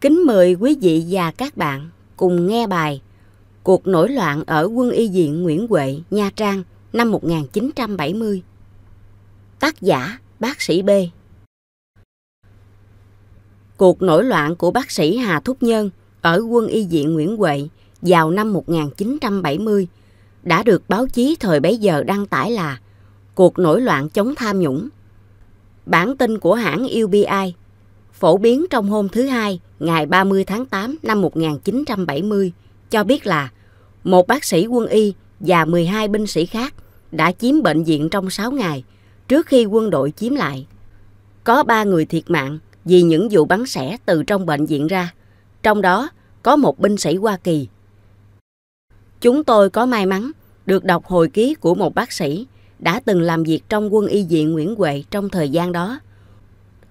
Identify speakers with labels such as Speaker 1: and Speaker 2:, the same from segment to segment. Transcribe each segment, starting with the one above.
Speaker 1: Kính mời quý vị và các bạn cùng nghe bài Cuộc nổi loạn ở quân y viện Nguyễn Huệ, Nha Trang năm 1970. Tác giả Bác sĩ B. Cuộc nổi loạn của bác sĩ Hà Thúc Nhân ở quân y viện Nguyễn Huệ vào năm 1970 đã được báo chí thời bấy giờ đăng tải là Cuộc nổi loạn chống tham nhũng. Bản tin của hãng UBI phổ biến trong hôm thứ Hai ngày 30 tháng 8 năm 1970 cho biết là một bác sĩ quân y và 12 binh sĩ khác đã chiếm bệnh viện trong 6 ngày trước khi quân đội chiếm lại. Có 3 người thiệt mạng vì những vụ bắn xẻ từ trong bệnh viện ra, trong đó có một binh sĩ Hoa Kỳ. Chúng tôi có may mắn được đọc hồi ký của một bác sĩ đã từng làm việc trong quân y viện Nguyễn Huệ trong thời gian đó.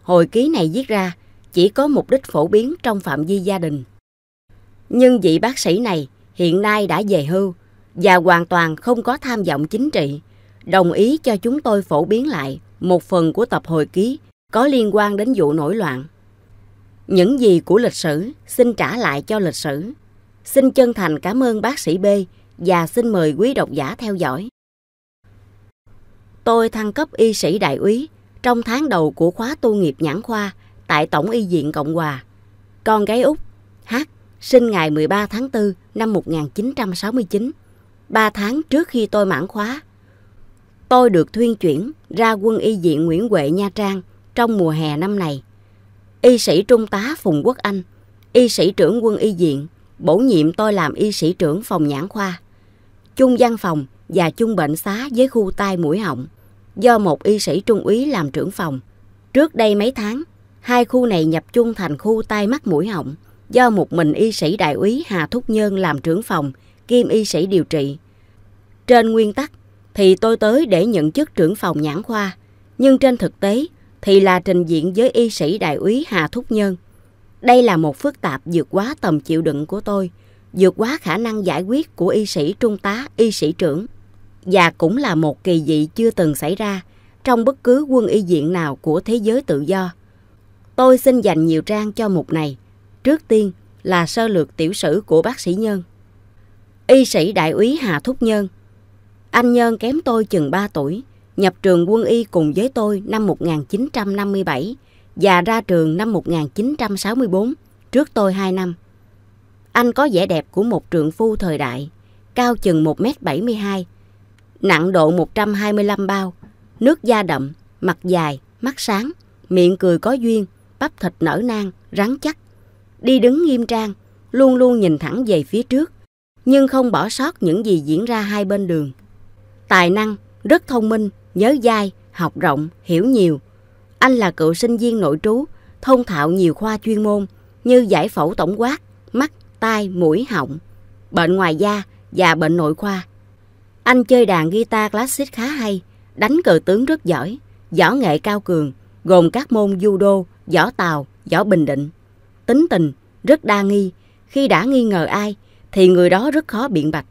Speaker 1: Hồi ký này viết ra chỉ có mục đích phổ biến trong phạm vi gia đình. Nhưng vị bác sĩ này hiện nay đã về hưu và hoàn toàn không có tham vọng chính trị, đồng ý cho chúng tôi phổ biến lại một phần của tập hồi ký có liên quan đến vụ nổi loạn. Những gì của lịch sử xin trả lại cho lịch sử. Xin chân thành cảm ơn bác sĩ B và xin mời quý độc giả theo dõi. Tôi thăng cấp y sĩ đại úy trong tháng đầu của khóa tu nghiệp nhãn khoa tại Tổng Y viện Cộng hòa. Con gái Úc, H, sinh ngày 13 tháng 4 năm 1969, 3 tháng trước khi tôi mãn khóa. Tôi được thuyên chuyển ra quân y viện Nguyễn Huệ Nha Trang trong mùa hè năm này. Y sĩ Trung tá Phùng Quốc Anh, y sĩ trưởng quân y viện, bổ nhiệm tôi làm y sĩ trưởng phòng nhãn khoa. Chung văn phòng và chung bệnh xá với khu tai mũi họng do một y sĩ trung úy làm trưởng phòng. Trước đây mấy tháng, Hai khu này nhập chung thành khu tai mắt mũi họng do một mình y sĩ đại úy Hà Thúc Nhân làm trưởng phòng, kiêm y sĩ điều trị. Trên nguyên tắc thì tôi tới để nhận chức trưởng phòng nhãn khoa, nhưng trên thực tế thì là trình diện với y sĩ đại úy Hà Thúc Nhân. Đây là một phức tạp vượt quá tầm chịu đựng của tôi, vượt quá khả năng giải quyết của y sĩ trung tá, y sĩ trưởng. Và cũng là một kỳ dị chưa từng xảy ra trong bất cứ quân y diện nào của thế giới tự do. Tôi xin dành nhiều trang cho mục này. Trước tiên là sơ lược tiểu sử của bác sĩ Nhân. Y sĩ đại úy Hà Thúc Nhân. Anh Nhân kém tôi chừng 3 tuổi, nhập trường quân y cùng với tôi năm 1957 và ra trường năm 1964, trước tôi 2 năm. Anh có vẻ đẹp của một trượng phu thời đại, cao chừng 1m72, nặng độ 125 bao, nước da đậm, mặt dài, mắt sáng, miệng cười có duyên, bắp thịt nở nang, rắn chắc. Đi đứng nghiêm trang, luôn luôn nhìn thẳng về phía trước, nhưng không bỏ sót những gì diễn ra hai bên đường. Tài năng, rất thông minh, nhớ dai, học rộng, hiểu nhiều. Anh là cựu sinh viên nội trú, thông thạo nhiều khoa chuyên môn như giải phẫu tổng quát, mắt, tai, mũi, họng, bệnh ngoài da và bệnh nội khoa. Anh chơi đàn guitar classic khá hay, đánh cờ tướng rất giỏi, võ nghệ cao cường, gồm các môn judo, Võ Tàu, Võ Bình Định. Tính tình, rất đa nghi. Khi đã nghi ngờ ai, thì người đó rất khó biện bạch.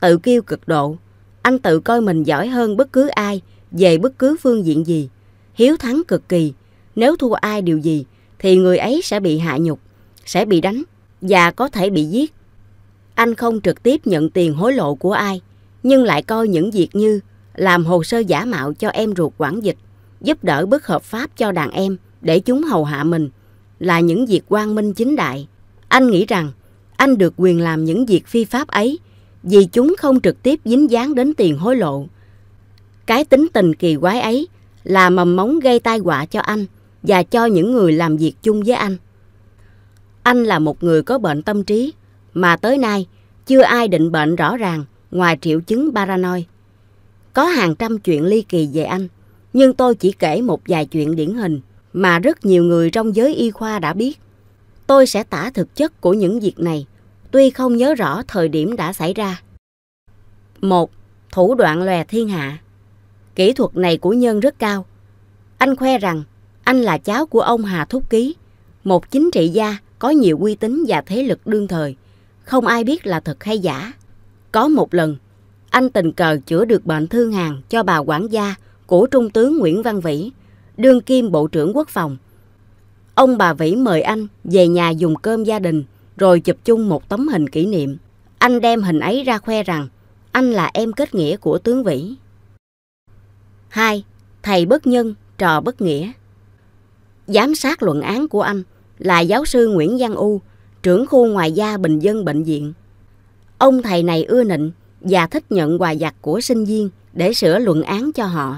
Speaker 1: Tự kiêu cực độ, anh tự coi mình giỏi hơn bất cứ ai về bất cứ phương diện gì. Hiếu thắng cực kỳ, nếu thua ai điều gì thì người ấy sẽ bị hạ nhục, sẽ bị đánh và có thể bị giết. Anh không trực tiếp nhận tiền hối lộ của ai, nhưng lại coi những việc như làm hồ sơ giả mạo cho em ruột quản dịch, giúp đỡ bất hợp pháp cho đàn em, để chúng hầu hạ mình là những việc quang minh chính đại. Anh nghĩ rằng anh được quyền làm những việc phi pháp ấy vì chúng không trực tiếp dính dáng đến tiền hối lộ. Cái tính tình kỳ quái ấy là mầm móng gây tai họa cho anh và cho những người làm việc chung với anh. Anh là một người có bệnh tâm trí mà tới nay chưa ai định bệnh rõ ràng ngoài triệu chứng paranoid. Có hàng trăm chuyện ly kỳ về anh, nhưng tôi chỉ kể một vài chuyện điển hình mà rất nhiều người trong giới y khoa đã biết. Tôi sẽ tả thực chất của những việc này, tuy không nhớ rõ thời điểm đã xảy ra. 1. Thủ đoạn lòe thiên hạ Kỹ thuật này của Nhân rất cao. Anh khoe rằng anh là cháu của ông Hà Thúc Ký, một chính trị gia có nhiều uy tín và thế lực đương thời. Không ai biết là thật hay giả. Có một lần, anh tình cờ chữa được bệnh thương hàn cho bà quản gia của Trung tướng Nguyễn Văn Vĩ, đương kim Bộ trưởng Quốc phòng. Ông bà Vĩ mời anh về nhà dùng cơm gia đình rồi chụp chung một tấm hình kỷ niệm. Anh đem hình ấy ra khoe rằng anh là em kết nghĩa của tướng Vĩ. 2. Thầy bất nhân, trò bất nghĩa. Giám sát luận án của anh là giáo sư Nguyễn Văn U, trưởng khu ngoại gia Bình Dân Bệnh viện. Ông thầy này ưa nịnh và thích nhận quà giặt của sinh viên để sửa luận án cho họ.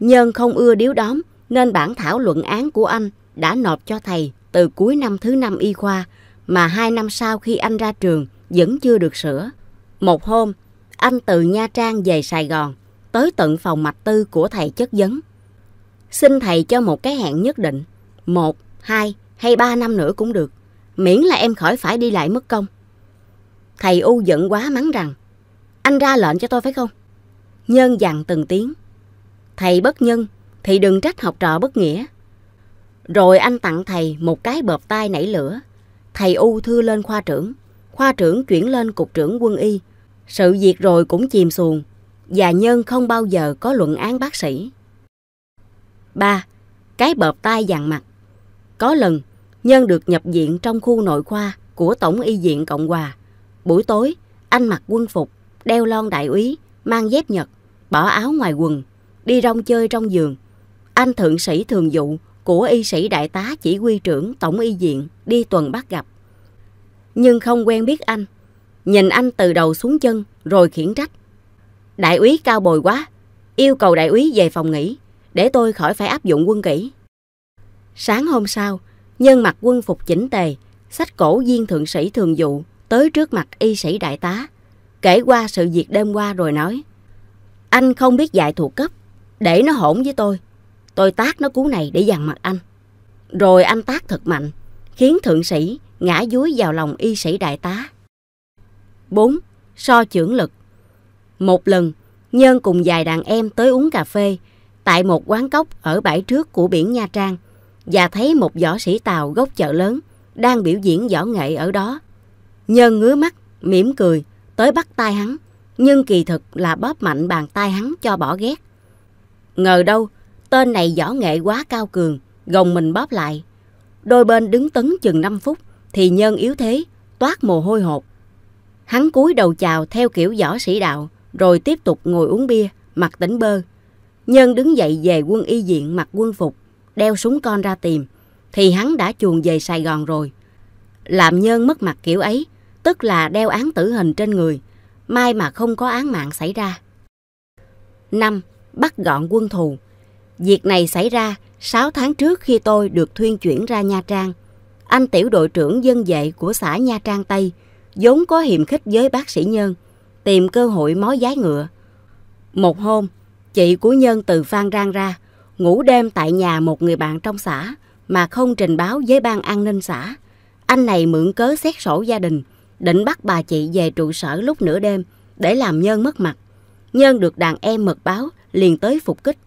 Speaker 1: Nhân không ưa điếu đóm nên bản thảo luận án của anh đã nộp cho thầy từ cuối năm thứ năm y khoa mà hai năm sau khi anh ra trường vẫn chưa được sửa. Một hôm, anh từ Nha Trang về Sài Gòn, tới tận phòng mạch tư của thầy chất vấn. Xin thầy cho một cái hẹn nhất định, một, hai hay ba năm nữa cũng được, miễn là em khỏi phải đi lại mất công. Thầy u giận quá mắng rằng, anh ra lệnh cho tôi phải không? Nhân dặn từng tiếng, Thầy bất nhân thì đừng trách học trò bất nghĩa. Rồi anh tặng thầy một cái bợp tai nảy lửa. Thầy u thư lên khoa trưởng, khoa trưởng chuyển lên cục trưởng quân y. Sự việc rồi cũng chìm xuồng, và nhân không bao giờ có luận án bác sĩ. ba Cái bợp tai vàng mặt Có lần, nhân được nhập viện trong khu nội khoa của Tổng Y viện Cộng hòa. Buổi tối, anh mặc quân phục, đeo lon đại úy, mang dép nhật, bỏ áo ngoài quần, đi rong chơi trong giường. Anh thượng sĩ thường dụ của y sĩ đại tá chỉ huy trưởng tổng y viện đi tuần bắt gặp. Nhưng không quen biết anh, nhìn anh từ đầu xuống chân rồi khiển trách. Đại úy cao bồi quá, yêu cầu đại úy về phòng nghỉ để tôi khỏi phải áp dụng quân kỷ. Sáng hôm sau, nhân mặc quân phục chỉnh tề, sách cổ viên thượng sĩ thường dụ tới trước mặt y sĩ đại tá, kể qua sự việc đêm qua rồi nói. Anh không biết dạy thuộc cấp, để nó hỗn với tôi, tôi tác nó cú này để dằn mặt anh. Rồi anh tác thật mạnh, khiến thượng sĩ ngã dúi vào lòng y sĩ đại tá. 4. So trưởng lực Một lần, Nhân cùng vài đàn em tới uống cà phê tại một quán cốc ở bãi trước của biển Nha Trang và thấy một võ sĩ tàu gốc chợ lớn đang biểu diễn võ nghệ ở đó. Nhân ngứa mắt, mỉm cười, tới bắt tay hắn, nhưng kỳ thực là bóp mạnh bàn tay hắn cho bỏ ghét. Ngờ đâu, tên này võ nghệ quá cao cường, gồng mình bóp lại. Đôi bên đứng tấn chừng 5 phút, thì nhân yếu thế, toát mồ hôi hột. Hắn cúi đầu chào theo kiểu võ sĩ đạo, rồi tiếp tục ngồi uống bia, mặt tỉnh bơ. Nhân đứng dậy về quân y diện mặc quân phục, đeo súng con ra tìm, thì hắn đã chuồn về Sài Gòn rồi. Làm nhân mất mặt kiểu ấy, tức là đeo án tử hình trên người, may mà không có án mạng xảy ra. 5 bắt gọn quân thù. Việc này xảy ra 6 tháng trước khi tôi được thuyên chuyển ra Nha Trang. Anh tiểu đội trưởng dân vệ của xã Nha Trang Tây vốn có hiềm khích với bác sĩ Nhân, tìm cơ hội mối giái ngựa. Một hôm, chị của Nhân từ Phan Rang ra, ngủ đêm tại nhà một người bạn trong xã mà không trình báo với ban an ninh xã. Anh này mượn cớ xét sổ gia đình, định bắt bà chị về trụ sở lúc nửa đêm để làm Nhân mất mặt. Nhân được đàn em mật báo liền tới phục kích.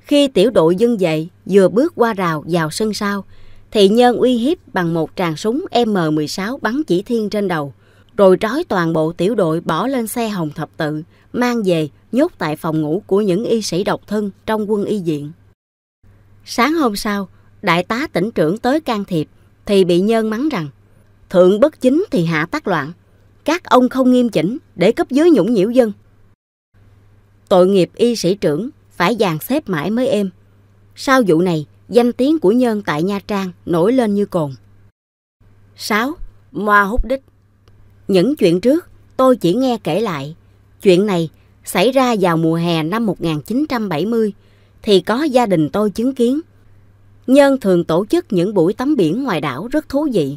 Speaker 1: Khi tiểu đội dân dậy vừa bước qua rào vào sân sau, thì nhân uy hiếp bằng một tràng súng M16 bắn chỉ thiên trên đầu, rồi trói toàn bộ tiểu đội bỏ lên xe hồng thập tự, mang về nhốt tại phòng ngủ của những y sĩ độc thân trong quân y viện. Sáng hôm sau, đại tá tỉnh trưởng tới can thiệp thì bị nhân mắng rằng thượng bất chính thì hạ tác loạn, các ông không nghiêm chỉnh để cấp dưới nhũng nhiễu dân tội nghiệp y sĩ trưởng phải dàn xếp mãi mới êm. Sau vụ này, danh tiếng của Nhân tại Nha Trang nổi lên như cồn. 6. Moa hút đích Những chuyện trước tôi chỉ nghe kể lại. Chuyện này xảy ra vào mùa hè năm 1970 thì có gia đình tôi chứng kiến. Nhân thường tổ chức những buổi tắm biển ngoài đảo rất thú vị.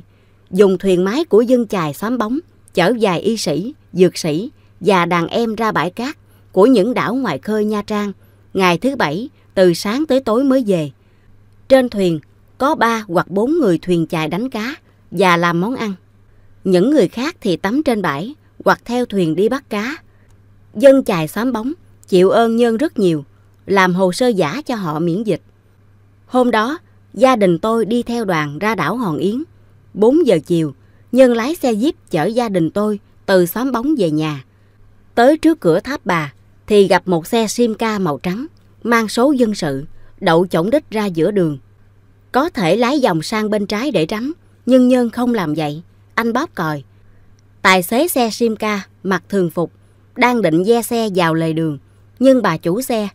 Speaker 1: Dùng thuyền mái của dân chài xóm bóng, chở vài y sĩ, dược sĩ và đàn em ra bãi cát của những đảo ngoài khơi Nha Trang, ngày thứ bảy từ sáng tới tối mới về. Trên thuyền có ba hoặc bốn người thuyền chài đánh cá và làm món ăn. Những người khác thì tắm trên bãi hoặc theo thuyền đi bắt cá. Dân chài xóm bóng chịu ơn nhân rất nhiều, làm hồ sơ giả cho họ miễn dịch. Hôm đó, gia đình tôi đi theo đoàn ra đảo Hòn Yến. 4 giờ chiều, nhân lái xe jeep chở gia đình tôi từ xóm bóng về nhà. Tới trước cửa tháp bà, thì gặp một xe Simca màu trắng, mang số dân sự, đậu chổng đích ra giữa đường. Có thể lái dòng sang bên trái để tránh, nhưng Nhân không làm vậy. Anh bóp còi. Tài xế xe Simca mặc thường phục, đang định ve xe vào lề đường, nhưng bà chủ xe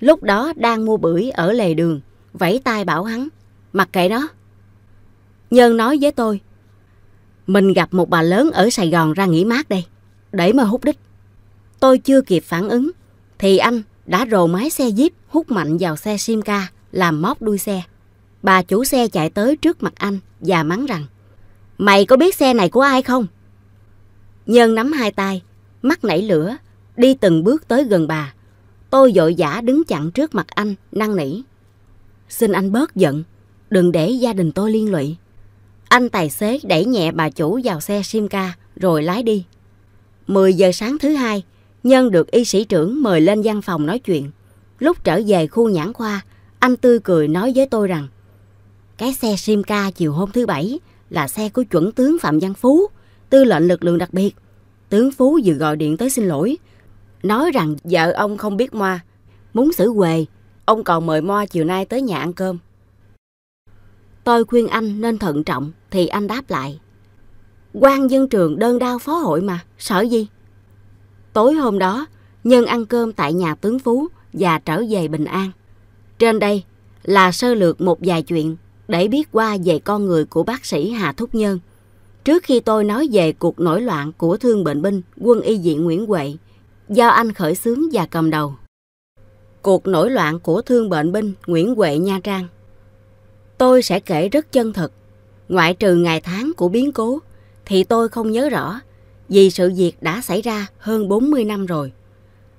Speaker 1: lúc đó đang mua bưởi ở lề đường, vẫy tay bảo hắn, mặc kệ nó. Nhân nói với tôi, mình gặp một bà lớn ở Sài Gòn ra nghỉ mát đây, để mà hút đích. Tôi chưa kịp phản ứng, thì anh đã rồ mái xe Jeep hút mạnh vào xe Simca làm móc đuôi xe. Bà chủ xe chạy tới trước mặt anh và mắng rằng Mày có biết xe này của ai không? Nhân nắm hai tay, mắt nảy lửa, đi từng bước tới gần bà. Tôi vội vã đứng chặn trước mặt anh, năn nỉ. Xin anh bớt giận, đừng để gia đình tôi liên lụy. Anh tài xế đẩy nhẹ bà chủ vào xe Simca rồi lái đi. 10 giờ sáng thứ hai, Nhân được y sĩ trưởng mời lên văn phòng nói chuyện. Lúc trở về khu nhãn khoa, anh tươi cười nói với tôi rằng Cái xe Simca chiều hôm thứ Bảy là xe của chuẩn tướng Phạm Văn Phú, tư lệnh lực lượng đặc biệt. Tướng Phú vừa gọi điện tới xin lỗi, nói rằng vợ ông không biết Moa, muốn xử quề. Ông còn mời Moa chiều nay tới nhà ăn cơm. Tôi khuyên anh nên thận trọng thì anh đáp lại. quan dân trường đơn đau phó hội mà, sợ gì? Tối hôm đó, Nhân ăn cơm tại nhà tướng Phú và trở về Bình An. Trên đây là sơ lược một vài chuyện để biết qua về con người của bác sĩ Hà Thúc Nhân. Trước khi tôi nói về cuộc nổi loạn của thương bệnh binh quân y viện Nguyễn Huệ do anh khởi xướng và cầm đầu. Cuộc nổi loạn của thương bệnh binh Nguyễn Huệ Nha Trang Tôi sẽ kể rất chân thật. Ngoại trừ ngày tháng của biến cố thì tôi không nhớ rõ vì sự việc đã xảy ra hơn 40 năm rồi.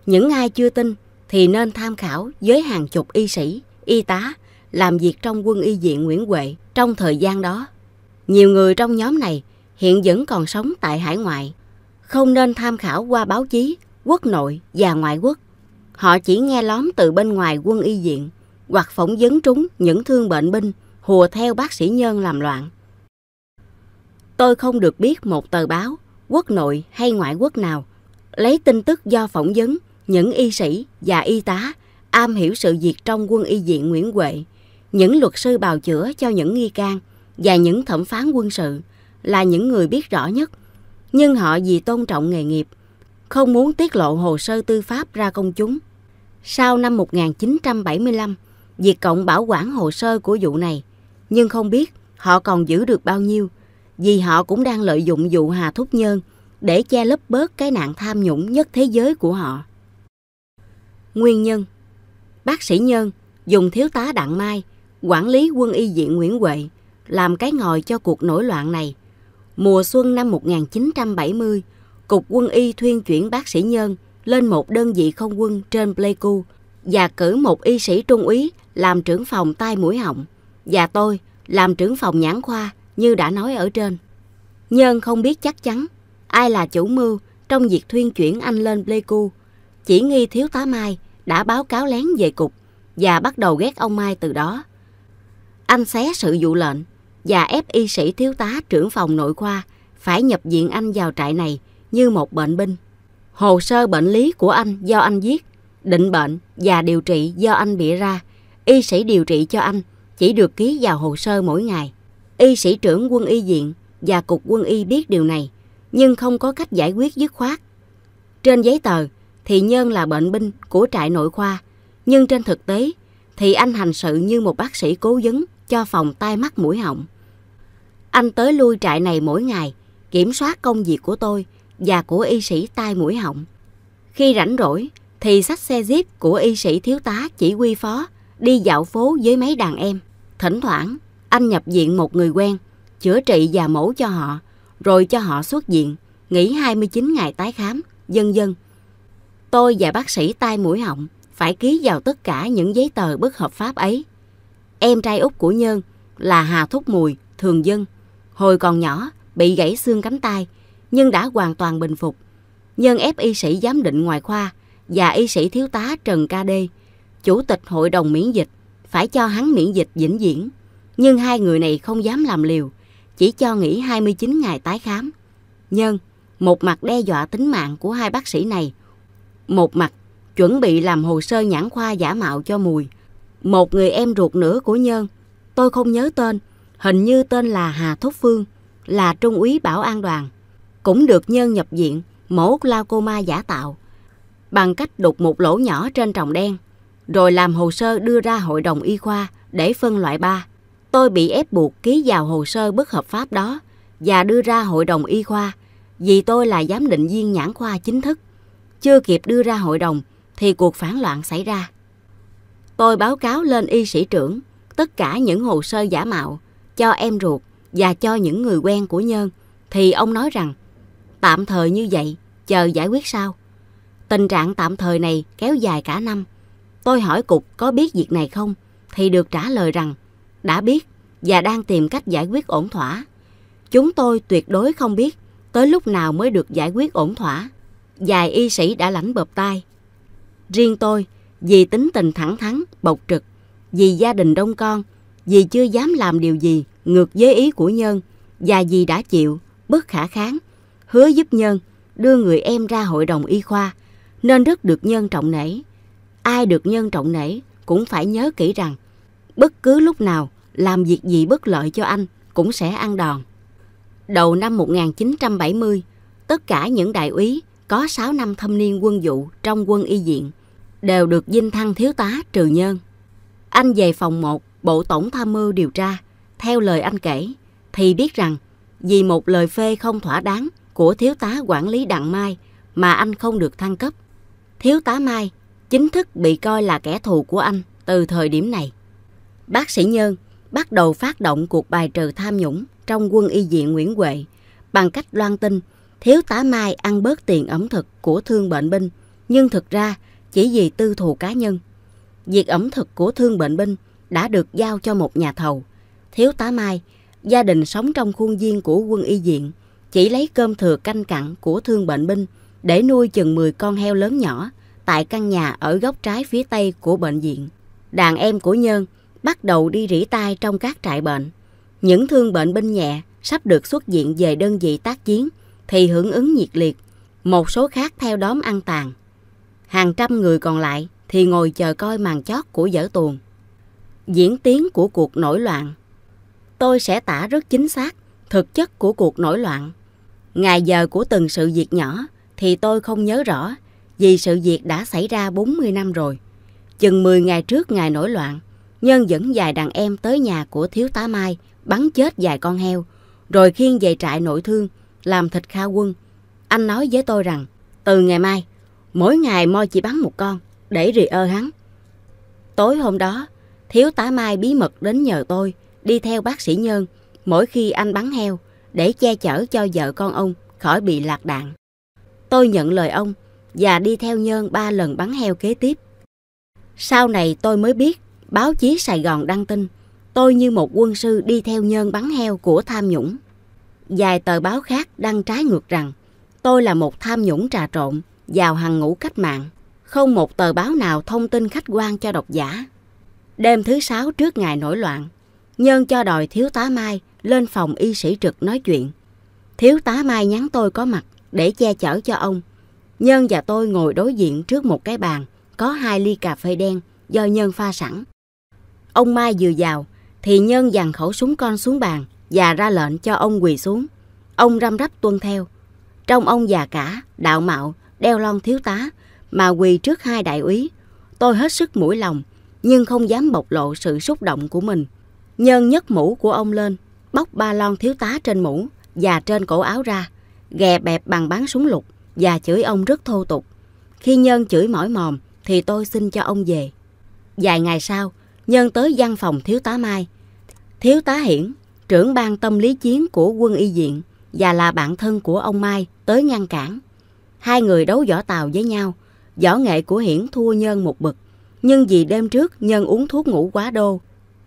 Speaker 1: Những ai chưa tin thì nên tham khảo với hàng chục y sĩ, y tá làm việc trong quân y viện Nguyễn Huệ trong thời gian đó. Nhiều người trong nhóm này hiện vẫn còn sống tại hải ngoại, không nên tham khảo qua báo chí quốc nội và ngoại quốc. Họ chỉ nghe lóm từ bên ngoài quân y viện hoặc phỏng vấn trúng những thương bệnh binh hùa theo bác sĩ nhân làm loạn. Tôi không được biết một tờ báo quốc nội hay ngoại quốc nào, lấy tin tức do phỏng vấn những y sĩ và y tá am hiểu sự việc trong quân y viện Nguyễn Huệ, những luật sư bào chữa cho những nghi can và những thẩm phán quân sự là những người biết rõ nhất, nhưng họ vì tôn trọng nghề nghiệp, không muốn tiết lộ hồ sơ tư pháp ra công chúng. Sau năm 1975, Việt Cộng bảo quản hồ sơ của vụ này, nhưng không biết họ còn giữ được bao nhiêu vì họ cũng đang lợi dụng vụ Hà Thúc Nhân để che lấp bớt cái nạn tham nhũng nhất thế giới của họ. Nguyên nhân Bác sĩ Nhân dùng thiếu tá Đặng Mai, quản lý quân y viện Nguyễn Huệ, làm cái ngòi cho cuộc nổi loạn này. Mùa xuân năm 1970, Cục quân y thuyên chuyển bác sĩ Nhân lên một đơn vị không quân trên Pleiku và cử một y sĩ trung úy làm trưởng phòng tai mũi họng và tôi làm trưởng phòng nhãn khoa như đã nói ở trên. Nhân không biết chắc chắn ai là chủ mưu trong việc thuyên chuyển anh lên Pleiku. Chỉ nghi thiếu tá Mai đã báo cáo lén về cục và bắt đầu ghét ông Mai từ đó. Anh xé sự vụ lệnh và ép y sĩ thiếu tá trưởng phòng nội khoa phải nhập viện anh vào trại này như một bệnh binh. Hồ sơ bệnh lý của anh do anh viết, định bệnh và điều trị do anh bịa ra. Y sĩ điều trị cho anh chỉ được ký vào hồ sơ mỗi ngày. Y sĩ trưởng quân y diện và cục quân y biết điều này, nhưng không có cách giải quyết dứt khoát. Trên giấy tờ thì Nhân là bệnh binh của trại nội khoa, nhưng trên thực tế thì anh hành sự như một bác sĩ cố vấn cho phòng tai mắt mũi họng. Anh tới lui trại này mỗi ngày, kiểm soát công việc của tôi và của y sĩ tai mũi họng. Khi rảnh rỗi thì xách xe jeep của y sĩ thiếu tá chỉ huy phó đi dạo phố với mấy đàn em. Thỉnh thoảng anh nhập viện một người quen, chữa trị và mẫu cho họ, rồi cho họ xuất viện, nghỉ 29 ngày tái khám, dân dân. Tôi và bác sĩ tai mũi họng phải ký vào tất cả những giấy tờ bất hợp pháp ấy. Em trai út của Nhân là Hà Thúc Mùi, thường dân, hồi còn nhỏ bị gãy xương cánh tay nhưng đã hoàn toàn bình phục. Nhân ép y sĩ giám định ngoài khoa và y sĩ thiếu tá Trần Ca Đê, chủ tịch hội đồng miễn dịch, phải cho hắn miễn dịch vĩnh viễn nhưng hai người này không dám làm liều, chỉ cho nghỉ 29 ngày tái khám. Nhưng một mặt đe dọa tính mạng của hai bác sĩ này, một mặt chuẩn bị làm hồ sơ nhãn khoa giả mạo cho Mùi. Một người em ruột nữa của Nhân, tôi không nhớ tên, hình như tên là Hà Thúc Phương, là trung úy bảo an đoàn. Cũng được Nhân nhập viện, mổ glaucoma giả tạo, bằng cách đục một lỗ nhỏ trên tròng đen, rồi làm hồ sơ đưa ra hội đồng y khoa để phân loại ba. Tôi bị ép buộc ký vào hồ sơ bất hợp pháp đó và đưa ra hội đồng y khoa vì tôi là giám định viên nhãn khoa chính thức. Chưa kịp đưa ra hội đồng thì cuộc phản loạn xảy ra. Tôi báo cáo lên y sĩ trưởng tất cả những hồ sơ giả mạo cho em ruột và cho những người quen của Nhơn thì ông nói rằng tạm thời như vậy chờ giải quyết sau. Tình trạng tạm thời này kéo dài cả năm. Tôi hỏi cục có biết việc này không thì được trả lời rằng đã biết và đang tìm cách giải quyết ổn thỏa. Chúng tôi tuyệt đối không biết tới lúc nào mới được giải quyết ổn thỏa. Dài y sĩ đã lãnh bợp tai. Riêng tôi, vì tính tình thẳng thắn, bộc trực, vì gia đình đông con, vì chưa dám làm điều gì ngược với ý của nhân và vì đã chịu, bất khả kháng, hứa giúp nhân đưa người em ra hội đồng y khoa, nên rất được nhân trọng nể. Ai được nhân trọng nể cũng phải nhớ kỹ rằng bất cứ lúc nào làm việc gì bất lợi cho anh cũng sẽ ăn đòn. Đầu năm 1970, tất cả những đại úy có 6 năm thâm niên quân vụ trong quân y diện đều được dinh thăng thiếu tá trừ nhân. Anh về phòng 1, Bộ Tổng Tham mưu điều tra, theo lời anh kể, thì biết rằng vì một lời phê không thỏa đáng của thiếu tá quản lý Đặng Mai mà anh không được thăng cấp. Thiếu tá Mai chính thức bị coi là kẻ thù của anh từ thời điểm này. Bác sĩ Nhơn bắt đầu phát động cuộc bài trừ tham nhũng trong quân y viện Nguyễn Huệ bằng cách loan tin thiếu tá Mai ăn bớt tiền ẩm thực của thương bệnh binh, nhưng thực ra chỉ vì tư thù cá nhân. Việc ẩm thực của thương bệnh binh đã được giao cho một nhà thầu. Thiếu tá Mai, gia đình sống trong khuôn viên của quân y viện, chỉ lấy cơm thừa canh cặn của thương bệnh binh để nuôi chừng 10 con heo lớn nhỏ tại căn nhà ở góc trái phía tây của bệnh viện. Đàn em của Nhơn bắt đầu đi rỉ tai trong các trại bệnh. Những thương bệnh binh nhẹ sắp được xuất diện về đơn vị tác chiến thì hưởng ứng nhiệt liệt, một số khác theo đóm ăn tàn. Hàng trăm người còn lại thì ngồi chờ coi màn chót của dở tuồng. Diễn tiến của cuộc nổi loạn Tôi sẽ tả rất chính xác thực chất của cuộc nổi loạn. Ngày giờ của từng sự việc nhỏ thì tôi không nhớ rõ vì sự việc đã xảy ra 40 năm rồi. Chừng 10 ngày trước ngày nổi loạn, Nhân dẫn vài đàn em tới nhà của thiếu tá Mai, bắn chết vài con heo, rồi khiêng về trại nội thương, làm thịt kha quân. Anh nói với tôi rằng, từ ngày mai, mỗi ngày Mo chỉ bắn một con, để rì ơ hắn. Tối hôm đó, thiếu tá Mai bí mật đến nhờ tôi, đi theo bác sĩ Nhân, mỗi khi anh bắn heo, để che chở cho vợ con ông khỏi bị lạc đạn. Tôi nhận lời ông và đi theo Nhơn ba lần bắn heo kế tiếp. Sau này tôi mới biết Báo chí Sài Gòn đăng tin, tôi như một quân sư đi theo nhân bắn heo của tham nhũng. Vài tờ báo khác đăng trái ngược rằng, tôi là một tham nhũng trà trộn vào hàng ngũ cách mạng. Không một tờ báo nào thông tin khách quan cho độc giả. Đêm thứ sáu trước ngày nổi loạn, Nhân cho đòi thiếu tá Mai lên phòng y sĩ trực nói chuyện. Thiếu tá Mai nhắn tôi có mặt để che chở cho ông. Nhân và tôi ngồi đối diện trước một cái bàn có hai ly cà phê đen do Nhân pha sẵn. Ông Mai vừa vào, thì nhân dàn khẩu súng con xuống bàn và ra lệnh cho ông quỳ xuống. Ông răm rắp tuân theo. Trong ông già cả, đạo mạo, đeo lon thiếu tá, mà quỳ trước hai đại úy. Tôi hết sức mũi lòng, nhưng không dám bộc lộ sự xúc động của mình. Nhân nhấc mũ của ông lên, bóc ba lon thiếu tá trên mũ và trên cổ áo ra, ghè bẹp bằng bán súng lục và chửi ông rất thô tục. Khi Nhân chửi mỏi mòm thì tôi xin cho ông về. Vài ngày sau, nhân tới văn phòng thiếu tá Mai. Thiếu tá Hiển, trưởng ban tâm lý chiến của quân y diện và là bạn thân của ông Mai tới ngăn cản. Hai người đấu võ tàu với nhau, võ nghệ của Hiển thua Nhân một bậc. Nhưng vì đêm trước Nhân uống thuốc ngủ quá đô,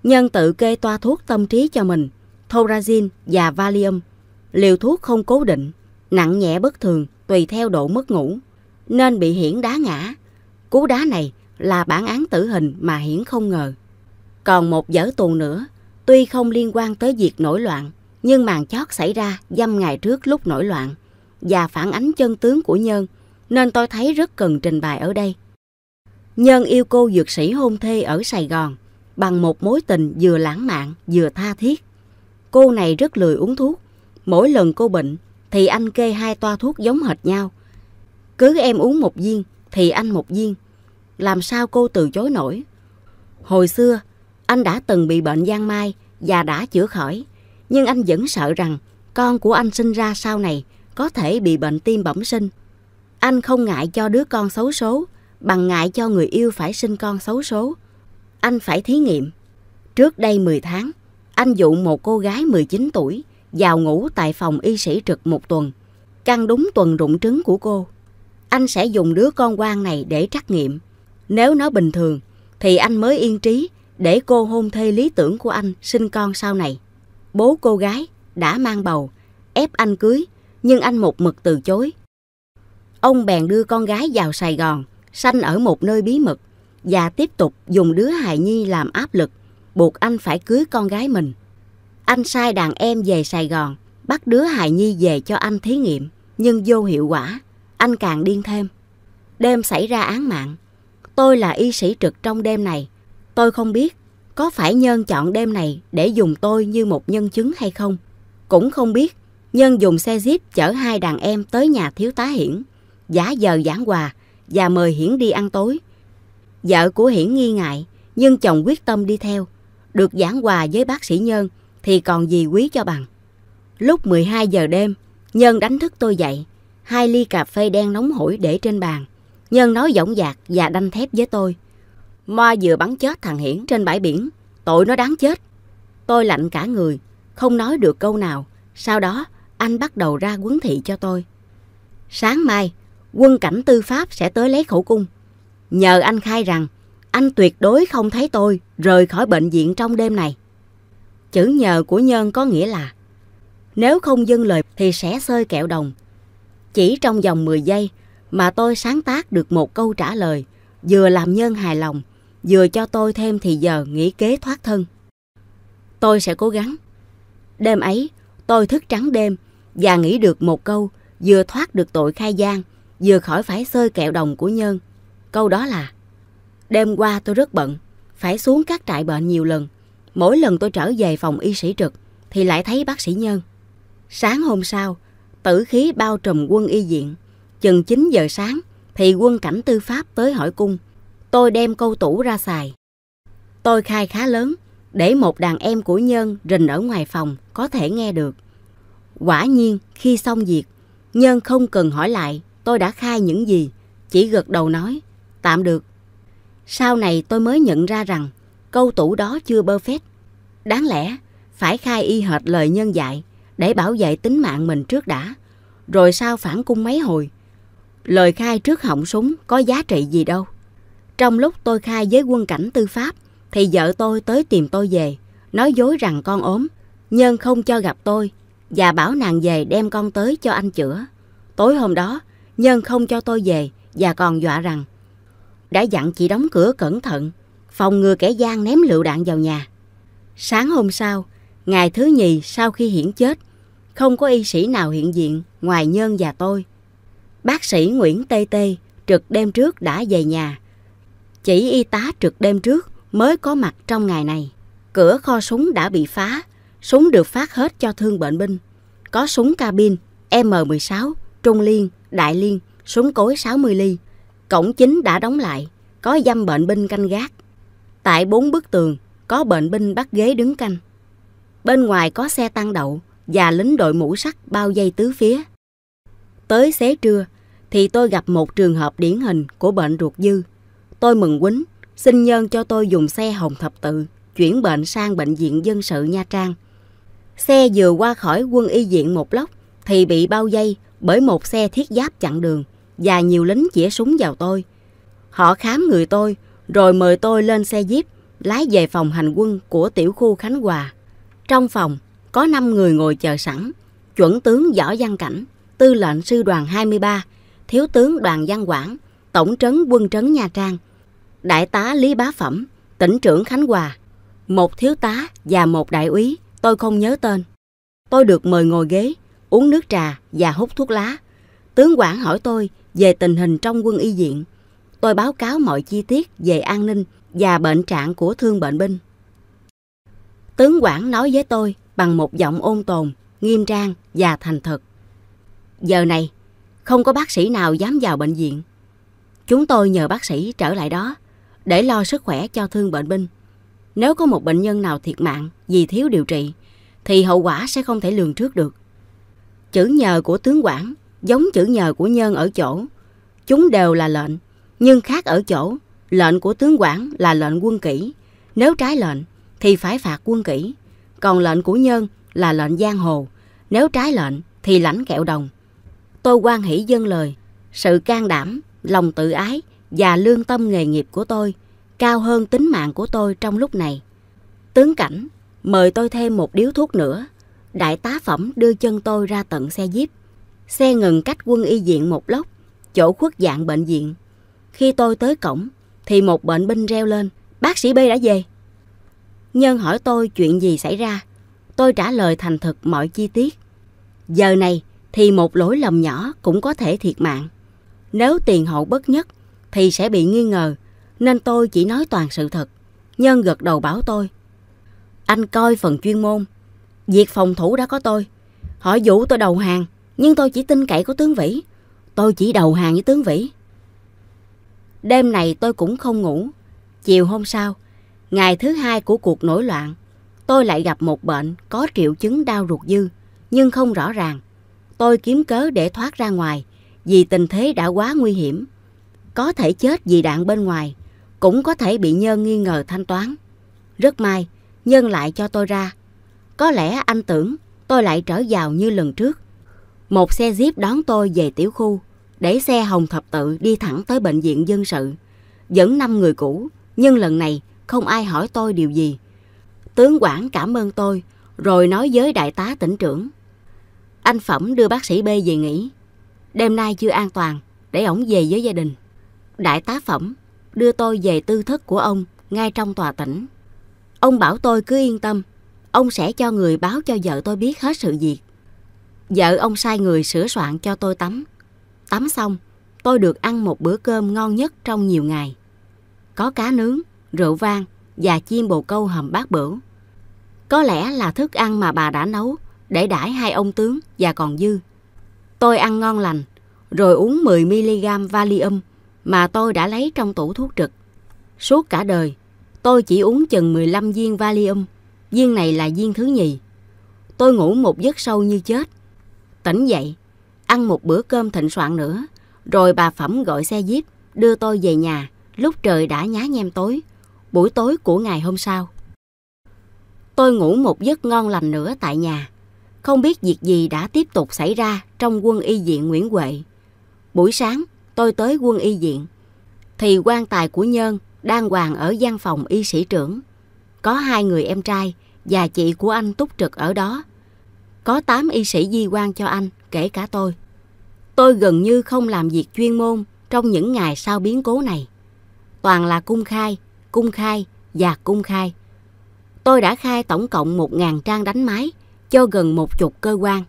Speaker 1: Nhân tự kê toa thuốc tâm trí cho mình, Thorazin và Valium. Liều thuốc không cố định, nặng nhẹ bất thường tùy theo độ mất ngủ, nên bị Hiển đá ngã. Cú đá này là bản án tử hình mà Hiển không ngờ. Còn một vở tuồng nữa, tuy không liên quan tới việc nổi loạn, nhưng màn chót xảy ra dăm ngày trước lúc nổi loạn và phản ánh chân tướng của Nhân, nên tôi thấy rất cần trình bày ở đây. Nhân yêu cô dược sĩ hôn thê ở Sài Gòn bằng một mối tình vừa lãng mạn vừa tha thiết. Cô này rất lười uống thuốc. Mỗi lần cô bệnh thì anh kê hai toa thuốc giống hệt nhau. Cứ em uống một viên thì anh một viên. Làm sao cô từ chối nổi? Hồi xưa anh đã từng bị bệnh giang mai và đã chữa khỏi, nhưng anh vẫn sợ rằng con của anh sinh ra sau này có thể bị bệnh tim bẩm sinh. Anh không ngại cho đứa con xấu số bằng ngại cho người yêu phải sinh con xấu số. Anh phải thí nghiệm. Trước đây 10 tháng, anh dụ một cô gái 19 tuổi vào ngủ tại phòng y sĩ trực một tuần, căn đúng tuần rụng trứng của cô. Anh sẽ dùng đứa con quan này để trắc nghiệm. Nếu nó bình thường, thì anh mới yên trí để cô hôn thê lý tưởng của anh sinh con sau này. Bố cô gái đã mang bầu, ép anh cưới, nhưng anh một mực từ chối. Ông bèn đưa con gái vào Sài Gòn, sanh ở một nơi bí mật và tiếp tục dùng đứa hài nhi làm áp lực, buộc anh phải cưới con gái mình. Anh sai đàn em về Sài Gòn, bắt đứa hài nhi về cho anh thí nghiệm, nhưng vô hiệu quả, anh càng điên thêm. Đêm xảy ra án mạng, tôi là y sĩ trực trong đêm này, Tôi không biết có phải Nhân chọn đêm này để dùng tôi như một nhân chứng hay không. Cũng không biết Nhân dùng xe jeep chở hai đàn em tới nhà thiếu tá Hiển, giả giờ giảng quà và mời Hiển đi ăn tối. Vợ của Hiển nghi ngại, nhưng chồng quyết tâm đi theo. Được giảng quà với bác sĩ Nhân thì còn gì quý cho bằng. Lúc 12 giờ đêm, Nhân đánh thức tôi dậy. Hai ly cà phê đen nóng hổi để trên bàn. Nhân nói giọng dạc và đanh thép với tôi. Moa vừa bắn chết thằng Hiển trên bãi biển. Tội nó đáng chết. Tôi lạnh cả người, không nói được câu nào. Sau đó, anh bắt đầu ra quấn thị cho tôi. Sáng mai, quân cảnh tư pháp sẽ tới lấy khẩu cung. Nhờ anh khai rằng, anh tuyệt đối không thấy tôi rời khỏi bệnh viện trong đêm này. Chữ nhờ của nhân có nghĩa là nếu không dâng lời thì sẽ sơi kẹo đồng. Chỉ trong vòng 10 giây mà tôi sáng tác được một câu trả lời vừa làm nhân hài lòng vừa cho tôi thêm thì giờ nghĩ kế thoát thân. Tôi sẽ cố gắng. Đêm ấy, tôi thức trắng đêm và nghĩ được một câu vừa thoát được tội khai gian, vừa khỏi phải sơi kẹo đồng của nhân. Câu đó là Đêm qua tôi rất bận, phải xuống các trại bệnh nhiều lần. Mỗi lần tôi trở về phòng y sĩ trực thì lại thấy bác sĩ nhân. Sáng hôm sau, tử khí bao trùm quân y diện. Chừng 9 giờ sáng thì quân cảnh tư Pháp tới hỏi cung tôi đem câu tủ ra xài. Tôi khai khá lớn, để một đàn em của Nhân rình ở ngoài phòng có thể nghe được. Quả nhiên, khi xong việc, Nhân không cần hỏi lại tôi đã khai những gì, chỉ gật đầu nói, tạm được. Sau này tôi mới nhận ra rằng câu tủ đó chưa bơ phết. Đáng lẽ phải khai y hệt lời nhân dạy để bảo vệ tính mạng mình trước đã, rồi sao phản cung mấy hồi. Lời khai trước họng súng có giá trị gì đâu. Trong lúc tôi khai với quân cảnh tư pháp, thì vợ tôi tới tìm tôi về, nói dối rằng con ốm, nhưng không cho gặp tôi, và bảo nàng về đem con tới cho anh chữa. Tối hôm đó, nhân không cho tôi về và còn dọa rằng đã dặn chị đóng cửa cẩn thận, phòng ngừa kẻ gian ném lựu đạn vào nhà. Sáng hôm sau, ngày thứ nhì sau khi hiển chết, không có y sĩ nào hiện diện ngoài Nhân và tôi. Bác sĩ Nguyễn Tê Tê trực đêm trước đã về nhà chỉ y tá trực đêm trước mới có mặt trong ngày này. Cửa kho súng đã bị phá, súng được phát hết cho thương bệnh binh. Có súng cabin M16, Trung Liên, Đại Liên, súng cối 60 ly. Cổng chính đã đóng lại, có dăm bệnh binh canh gác. Tại bốn bức tường, có bệnh binh bắt ghế đứng canh. Bên ngoài có xe tăng đậu và lính đội mũ sắt bao dây tứ phía. Tới xế trưa thì tôi gặp một trường hợp điển hình của bệnh ruột dư. Tôi mừng quýnh, xin nhân cho tôi dùng xe Hồng Thập Tự chuyển bệnh sang bệnh viện dân sự Nha Trang. Xe vừa qua khỏi quân y viện một lốc thì bị bao dây bởi một xe thiết giáp chặn đường và nhiều lính chĩa súng vào tôi. Họ khám người tôi rồi mời tôi lên xe jeep lái về phòng hành quân của tiểu khu Khánh Hòa. Trong phòng có 5 người ngồi chờ sẵn, chuẩn tướng Võ Văn Cảnh, tư lệnh sư đoàn 23, thiếu tướng Đoàn Văn Quảng, tổng trấn quân trấn Nha Trang – đại tá Lý Bá Phẩm, tỉnh trưởng Khánh Hòa, một thiếu tá và một đại úy, tôi không nhớ tên. Tôi được mời ngồi ghế, uống nước trà và hút thuốc lá. Tướng quản hỏi tôi về tình hình trong quân y viện. Tôi báo cáo mọi chi tiết về an ninh và bệnh trạng của thương bệnh binh. Tướng quản nói với tôi bằng một giọng ôn tồn, nghiêm trang và thành thực. Giờ này, không có bác sĩ nào dám vào bệnh viện. Chúng tôi nhờ bác sĩ trở lại đó để lo sức khỏe cho thương bệnh binh. Nếu có một bệnh nhân nào thiệt mạng vì thiếu điều trị, thì hậu quả sẽ không thể lường trước được. Chữ nhờ của tướng quản giống chữ nhờ của nhân ở chỗ. Chúng đều là lệnh, nhưng khác ở chỗ, lệnh của tướng quản là lệnh quân kỷ. Nếu trái lệnh, thì phải phạt quân kỷ. Còn lệnh của nhân là lệnh giang hồ. Nếu trái lệnh, thì lãnh kẹo đồng. Tôi quan hỷ dân lời, sự can đảm, lòng tự ái và lương tâm nghề nghiệp của tôi cao hơn tính mạng của tôi trong lúc này. Tướng cảnh mời tôi thêm một điếu thuốc nữa. Đại tá phẩm đưa chân tôi ra tận xe jeep. Xe ngừng cách quân y viện một lốc, chỗ khuất dạng bệnh viện. Khi tôi tới cổng, thì một bệnh binh reo lên, bác sĩ B đã về. Nhân hỏi tôi chuyện gì xảy ra. Tôi trả lời thành thực mọi chi tiết. Giờ này thì một lỗi lầm nhỏ cũng có thể thiệt mạng. Nếu tiền hậu bất nhất thì sẽ bị nghi ngờ, nên tôi chỉ nói toàn sự thật. Nhân gật đầu bảo tôi. Anh coi phần chuyên môn, việc phòng thủ đã có tôi. Họ dụ tôi đầu hàng, nhưng tôi chỉ tin cậy của tướng Vĩ. Tôi chỉ đầu hàng với tướng Vĩ. Đêm này tôi cũng không ngủ. Chiều hôm sau, ngày thứ hai của cuộc nổi loạn, tôi lại gặp một bệnh có triệu chứng đau ruột dư, nhưng không rõ ràng. Tôi kiếm cớ để thoát ra ngoài, vì tình thế đã quá nguy hiểm có thể chết vì đạn bên ngoài, cũng có thể bị Nhân nghi ngờ thanh toán. Rất may, Nhân lại cho tôi ra. Có lẽ anh tưởng tôi lại trở vào như lần trước. Một xe jeep đón tôi về tiểu khu, để xe Hồng Thập Tự đi thẳng tới bệnh viện dân sự. Dẫn năm người cũ, nhưng lần này không ai hỏi tôi điều gì. Tướng quản cảm ơn tôi, rồi nói với đại tá tỉnh trưởng. Anh Phẩm đưa bác sĩ B về nghỉ. Đêm nay chưa an toàn, để ổng về với gia đình đại tá phẩm đưa tôi về tư thất của ông ngay trong tòa tỉnh. Ông bảo tôi cứ yên tâm, ông sẽ cho người báo cho vợ tôi biết hết sự việc. Vợ ông sai người sửa soạn cho tôi tắm. Tắm xong, tôi được ăn một bữa cơm ngon nhất trong nhiều ngày. Có cá nướng, rượu vang và chiên bồ câu hầm bát bửu. Có lẽ là thức ăn mà bà đã nấu để đãi hai ông tướng và còn dư. Tôi ăn ngon lành, rồi uống 10mg Valium mà tôi đã lấy trong tủ thuốc trực. Suốt cả đời, tôi chỉ uống chừng 15 viên Valium, viên này là viên thứ nhì. Tôi ngủ một giấc sâu như chết. Tỉnh dậy, ăn một bữa cơm thịnh soạn nữa, rồi bà Phẩm gọi xe jeep đưa tôi về nhà lúc trời đã nhá nhem tối, buổi tối của ngày hôm sau. Tôi ngủ một giấc ngon lành nữa tại nhà. Không biết việc gì đã tiếp tục xảy ra trong quân y viện Nguyễn Huệ. Buổi sáng, tôi tới quân y viện thì quan tài của Nhân đang hoàng ở gian phòng y sĩ trưởng. Có hai người em trai và chị của anh túc trực ở đó. Có tám y sĩ di quan cho anh, kể cả tôi. Tôi gần như không làm việc chuyên môn trong những ngày sau biến cố này. Toàn là cung khai, cung khai và cung khai. Tôi đã khai tổng cộng một ngàn trang đánh máy cho gần một chục cơ quan.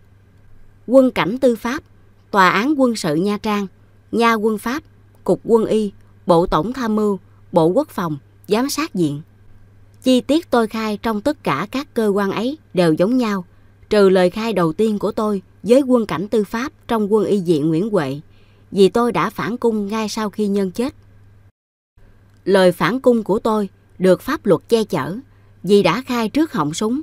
Speaker 1: Quân cảnh tư pháp, tòa án quân sự Nha Trang – nha quân Pháp, Cục Quân Y, Bộ Tổng Tham mưu, Bộ Quốc phòng, Giám sát diện. Chi tiết tôi khai trong tất cả các cơ quan ấy đều giống nhau, trừ lời khai đầu tiên của tôi với quân cảnh tư pháp trong quân y diện Nguyễn Huệ, vì tôi đã phản cung ngay sau khi nhân chết. Lời phản cung của tôi được pháp luật che chở, vì đã khai trước họng súng.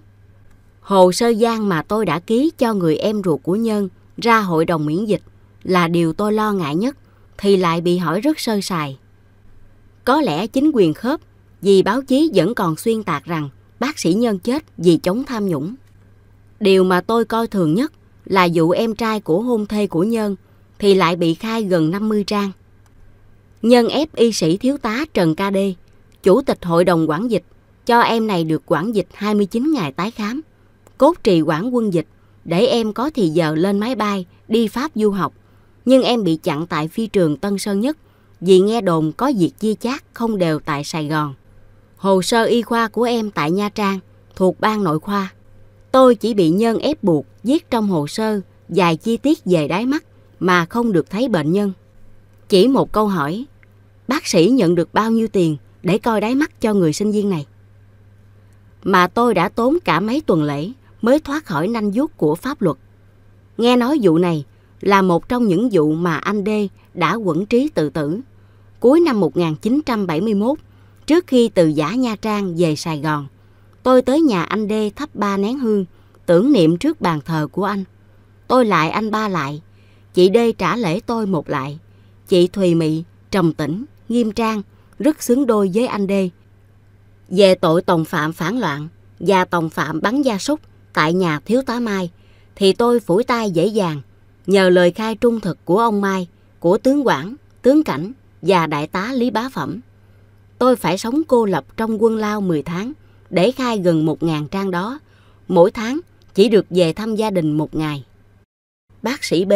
Speaker 1: Hồ sơ gian mà tôi đã ký cho người em ruột của Nhân ra hội đồng miễn dịch là điều tôi lo ngại nhất thì lại bị hỏi rất sơ sài. Có lẽ chính quyền khớp vì báo chí vẫn còn xuyên tạc rằng bác sĩ nhân chết vì chống tham nhũng. Điều mà tôi coi thường nhất là vụ em trai của hôn thê của Nhân thì lại bị khai gần 50 trang. Nhân ép y sĩ thiếu tá Trần Ca Đê, chủ tịch hội đồng quản dịch, cho em này được quản dịch 29 ngày tái khám, cốt trì quản quân dịch để em có thì giờ lên máy bay đi Pháp du học nhưng em bị chặn tại phi trường Tân Sơn Nhất vì nghe đồn có việc chia chác không đều tại Sài Gòn. Hồ sơ y khoa của em tại Nha Trang thuộc ban nội khoa. Tôi chỉ bị nhân ép buộc viết trong hồ sơ vài chi tiết về đáy mắt mà không được thấy bệnh nhân. Chỉ một câu hỏi, bác sĩ nhận được bao nhiêu tiền để coi đáy mắt cho người sinh viên này? Mà tôi đã tốn cả mấy tuần lễ mới thoát khỏi nanh vuốt của pháp luật. Nghe nói vụ này, là một trong những vụ mà anh Đê đã quẩn trí tự tử. Cuối năm 1971, trước khi từ giả Nha Trang về Sài Gòn, tôi tới nhà anh Đê thắp ba nén hương, tưởng niệm trước bàn thờ của anh. Tôi lại anh ba lại, chị Đê trả lễ tôi một lại. Chị Thùy Mị, trầm tĩnh, nghiêm trang, rất xứng đôi với anh Đê. Về tội tòng phạm phản loạn và tòng phạm bắn gia súc tại nhà thiếu tá Mai, thì tôi phủi tay dễ dàng Nhờ lời khai trung thực của ông Mai, của tướng quản, tướng cảnh và đại tá Lý Bá Phẩm, tôi phải sống cô lập trong quân lao 10 tháng để khai gần 1.000 trang đó. Mỗi tháng chỉ được về thăm gia đình một ngày. Bác sĩ B